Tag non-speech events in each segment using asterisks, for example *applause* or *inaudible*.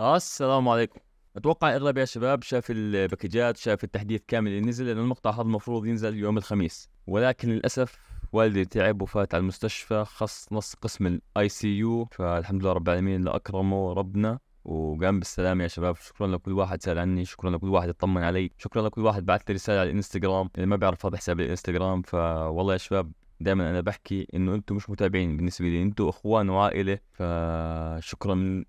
السلام عليكم اتوقع اغلب يا شباب شاف الباكجات شاف التحديث كامل اللي نزل لانه المقطع هذا المفروض ينزل يوم الخميس ولكن للاسف والدي تعب وفات على المستشفى خص نص قسم الاي سي يو فالحمد لله رب العالمين اللي اكرمه ربنا وقام بالسلامه يا شباب شكرا لكل واحد سال عني شكرا لكل واحد اطمن علي شكرا لكل واحد بعث لي رساله على الانستغرام اللي ما بيعرف هذا حساب الانستغرام فوالله يا شباب دائما انا بحكي انه انتم مش متابعين بالنسبه لي انتم اخوان وعائله فشكرا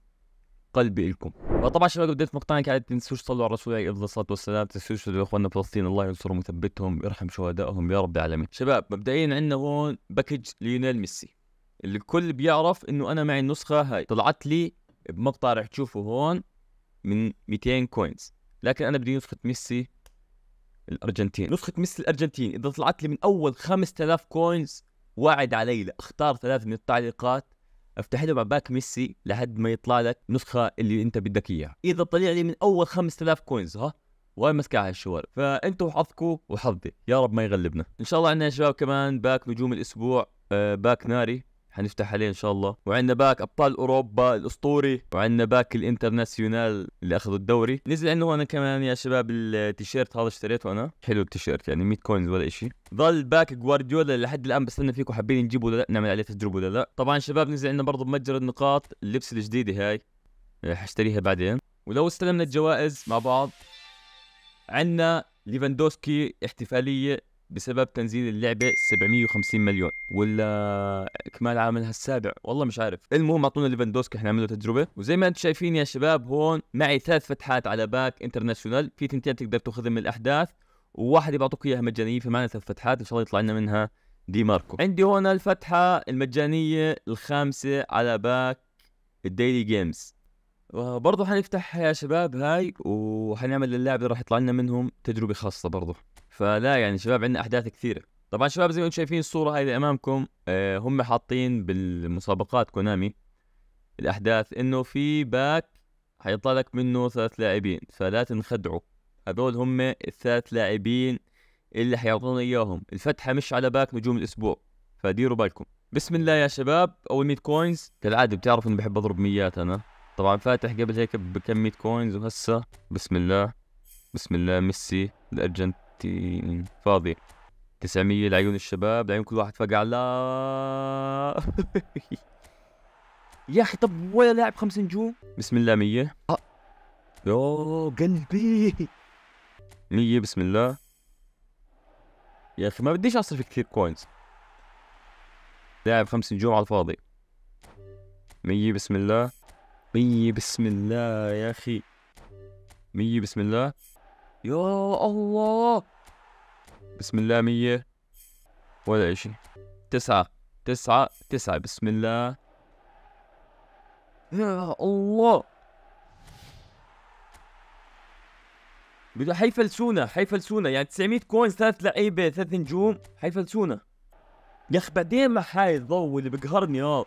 قلبي لكم وطبعا شباب بديت مقطعنا كالعاده تنسوش تصلوا على الرسول عليه افضل الصلاه والسلام تنسوش تدعوا اخواننا فلسطين الله ينصرهم ويثبتهم ويرحم شهدائهم يا رب العالمين شباب مبدئيا عندنا هون باكج ليونيل ميسي الكل بيعرف انه انا معي النسخه هاي طلعت لي بمقطع رح تشوفه هون من 200 كوينز لكن انا بدي نسخه ميسي الارجنتين نسخه ميسي الارجنتين اذا طلعت لي من اول 5000 كوينز وعد علي لاختار ثلاث من التعليقات افتح له باك ميسي لحد ما يطلع لك نسخه اللي انت بدك اياها اذا طلع لي من اول 5000 كوينز ها وين مسكها هالشوارع فانتوا وحظكم وحظي يا رب ما يغلبنا ان شاء الله عندنا يا شباب كمان باك نجوم الاسبوع آه، باك ناري حنفتح عليه ان شاء الله وعندنا باك ابطال اوروبا الاسطوري وعندنا باك الانترناسيونال اللي اخذوا الدوري نزل عنده انا كمان يا شباب التيشيرت هذا اشتريته انا حلو التيشيرت يعني 100 كوينز ولا شيء ظل باك جوارديولا لحد الان بستنى فيكم حابين نجيبه ولا لا نعمل عليه تجربه ولا لا طبعا شباب نزل عندنا برضه بمتجر النقاط اللبس الجديده هاي آه، حاشتريها بعدين ولو استلمنا الجوائز مع بعض عندنا ليفاندوسكي احتفاليه بسبب تنزيل اللعبه 750 مليون ولا اكمال عاملها السابع والله مش عارف المهم اعطونا ليفاندوسكي احنا عملنا تجربه وزي ما انتم شايفين يا شباب هون معي ثلاث فتحات على باك انترناشونال في تنتين تقدر تاخذهم من الاحداث وواحد بيعطوك اياها مجانيه فمعنا ثلاث فتحات ان شاء الله يطلع لنا منها دي ماركو عندي هون الفتحه المجانيه الخامسه على باك الديلي جيمز وبرضه حنفتح يا شباب هاي وحنعمل للاعب اللي راح يطلع لنا منهم تجربه خاصه برضه فلا يعني شباب عندنا احداث كثيره طبعا شباب زي ما انتم شايفين الصوره هاي اللي امامكم آه هم حاطين بالمسابقات كونامي الاحداث انه في باك حيطلع لك منه ثلاث لاعبين فلا تنخدعوا هذول هم الثلاث لاعبين اللي حيعطونا اياهم الفتحه مش على باك نجوم الاسبوع فديروا بالكم بسم الله يا شباب اول 100 كوينز كالعاده بتعرفوا اني بحب اضرب ميات انا طبعا فاتح قبل هيك بكمية كوينز وهسه بسم الله بسم الله ميسي الأرجنتين فاضي 900 لعيون الشباب لعيون كل واحد فقع لا *laughs* يا اخي طب ولا لاعب خمس نجوم بسم الله 100 يو قلبي 100 بسم الله يا اخي ما بديش اصرف كثير كوينز لاعب خمس نجوم على الفاضي 100 بسم الله مية بسم الله يا أخي مية بسم الله يا الله بسم الله مية ولا إشي تسعة تسعة تسعة بسم الله يا الله بدو حيفلسونا حيفلسونا يعني 900 كوينز ثلاث لعيبة ثلاث نجوم حيفلسونا يا أخي بعدين ما حاي الضو اللي بقهرني يا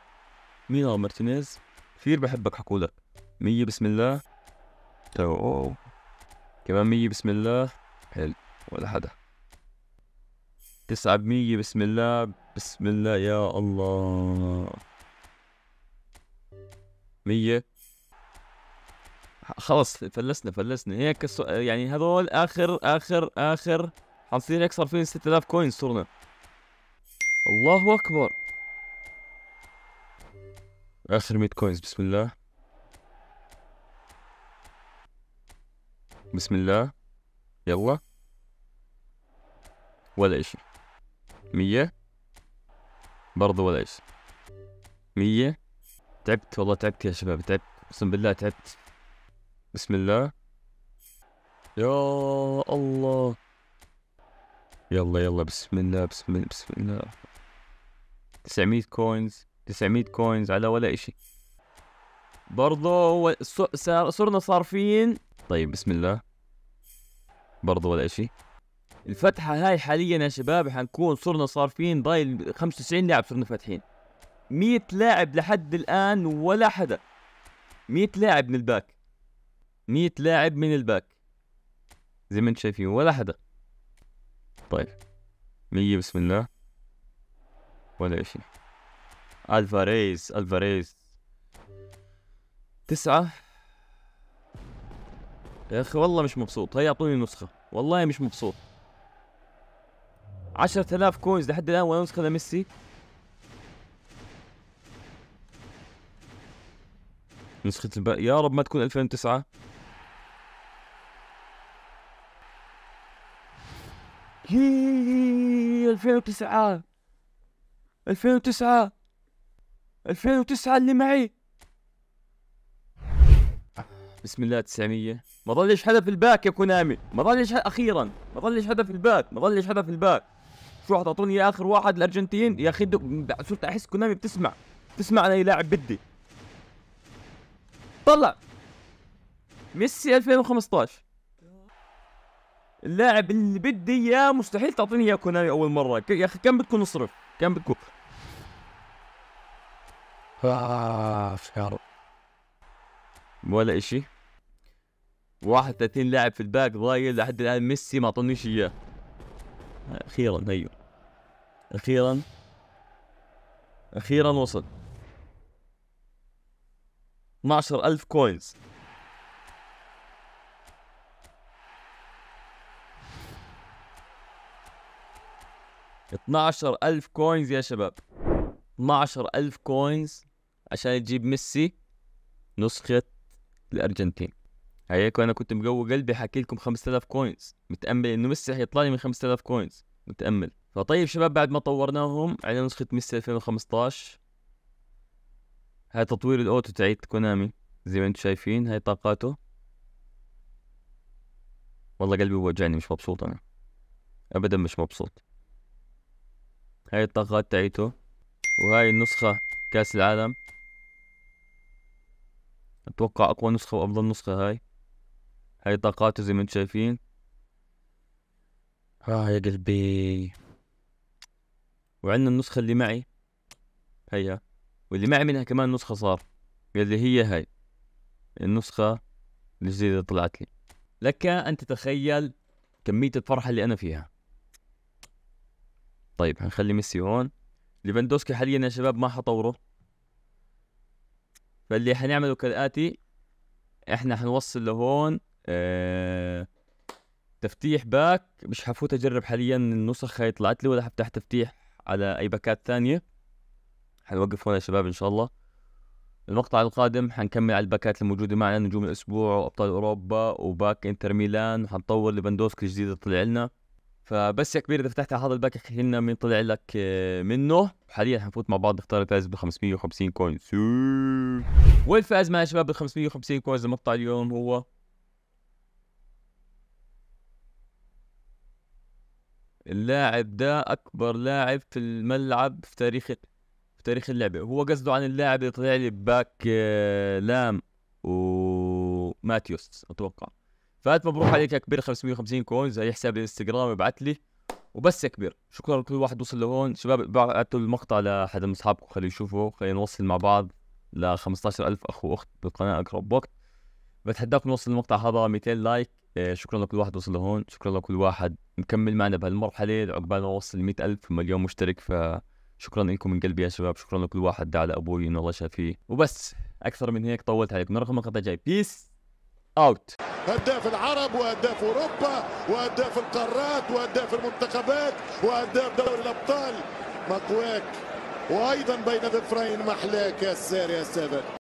مين ها مارتينيز كثير بحبك حقولك مية بسم الله تو طيب، كمان مية بسم الله حلو ولا حدا تسعة بمية بسم الله بسم الله يا الله مية خلص فلسنا فلسنا هيك يعني هذول اخر اخر اخر حنصير هيك صار فينا 6000 كوين صرنا الله اكبر اخر 100 كوينز بسم الله بسم الله يلا ولا اشي مية برضه ولا اشي مية تعبت والله تعبت يا شباب تعبت اقسم بالله تعبت بسم الله يا الله يلا يلا بسم الله بسم الله بسم الله 900 كوينز 900 كوينز على ولا إشي برضه هو صرنا صارفين طيب بسم الله برضه ولا إشي الفتحة هاي حاليا يا شباب حنكون صرنا صارفين ضايل 95 لاعب صرنا فاتحين 100 لاعب لحد الآن ولا حدا 100 لاعب من الباك 100 لاعب من الباك زي ما انتم شايفين ولا حدا طيب 100 بسم الله ولا شيء الفاريز الفاريز تسعة يا اخي والله مش مبسوط هيا اعطوني نسخة والله مش مبسوط عشرة آلاف كوينز لحد الآن ولا نسخة لميسي نسخة الب... يا رب ما تكون 2009 2009 2009 2009 اللي معي بسم الله 900 ما ظلش حدا في الباك يا كونامي ما ظلش حدا اخيرا ما ظلش حدا في الباك ما ظلش حدا في الباك شو حتعطوني اخر واحد الارجنتين يا اخي صرت احس كونامي بتسمع بتسمع انا لاعب بدي طلع ميسي 2015 اللاعب اللي بدي اياه مستحيل تعطيني اياه كونامي اول مره يا اخي كم بدكم نصرف كم بدكم اوف يا رب ولا اشي 31 لاعب في الباك ضايل لحد الان ميسي ما اعطونيش اياه اخيرا هيو أيوه. اخيرا اخيرا وصل 12000 كوينز اثنا عشر ألف كوينز يا شباب اثنا عشر ألف كوينز عشان تجيب ميسي نسخة الأرجنتين هيك أنا كنت مقوي قلبي حكي لكم 5000 كوينز متأمل إنه ميسي حيطلع لي من 5000 كوينز متأمل فطيب شباب بعد ما طورناهم على نسخة ميسي 2015 هاي تطوير الأوتو تعيد كونامي زي ما انتم شايفين هاي طاقاته والله قلبي بوجعني مش مبسوط أنا أبدا مش مبسوط هاي الطاقات تعيته وهاي النسخة كأس العالم اتوقع اقوى نسخة وافضل نسخة هاي هاي طاقاته زي ما انتم شايفين اه يا قلبي وعندنا النسخة اللي معي هيا واللي معي منها كمان نسخة صار اللي هي هاي النسخة الجديدة اللي طلعت لي لك أن تتخيل كمية الفرحة اللي أنا فيها طيب هنخلي ميسي هون ليفاندوسكي حاليا يا شباب ما حطوره فاللي حنعمله كالاتي احنا حنوصل لهون آه تفتيح باك مش حفوت اجرب حاليا النسخ هاي طلعت لي ولا حفتح تفتيح على اي باكات ثانيه حنوقف هون يا شباب ان شاء الله المقطع القادم حنكمل على الباكات الموجودة معنا نجوم الأسبوع وأبطال أوروبا وباك إنتر ميلان وحنطور لبندوسك الجديد اللي طلع لنا فبس يا كبير اذا فتحت على هذا الباك احكي لنا مين طلع لك آه، منه حاليا حنفوت مع بعض نختار الفائز ب 550 كوين والفائز مع يا شباب بال 550 كوين لمقطع اليوم هو اللاعب ده اكبر لاعب في الملعب في تاريخ في تاريخ اللعبه هو قصده عن اللاعب اللي طلع لي باك آه، لام وماتيوس اتوقع فات مبروك عليك يا كبير 550 كون زي حساب الانستغرام ابعت لي وبس يا كبير شكرا لكل واحد وصل لهون شباب بعتوا المقطع لحد من اصحابكم خليه يشوفه خلينا نوصل مع بعض ل 15000 اخ واخت بالقناه اقرب وقت بتحداكم نوصل المقطع هذا 200 لايك آه، شكرا لكل واحد وصل لهون شكرا لكل واحد مكمل معنا بهالمرحله عقبال ما نوصل 100000 مليون مشترك فشكرا لكم من قلبي يا شباب شكرا لكل واحد دعا لابوي انه الله شافيه وبس اكثر من هيك طولت عليكم نراكم المقطع الجاي بيس اوت هداف العرب وهداف اوروبا وهداف القارات وهداف المنتخبات وهداف دوري الابطال مقواك وايضا بين ظفرين محلاك يا السار يا سابق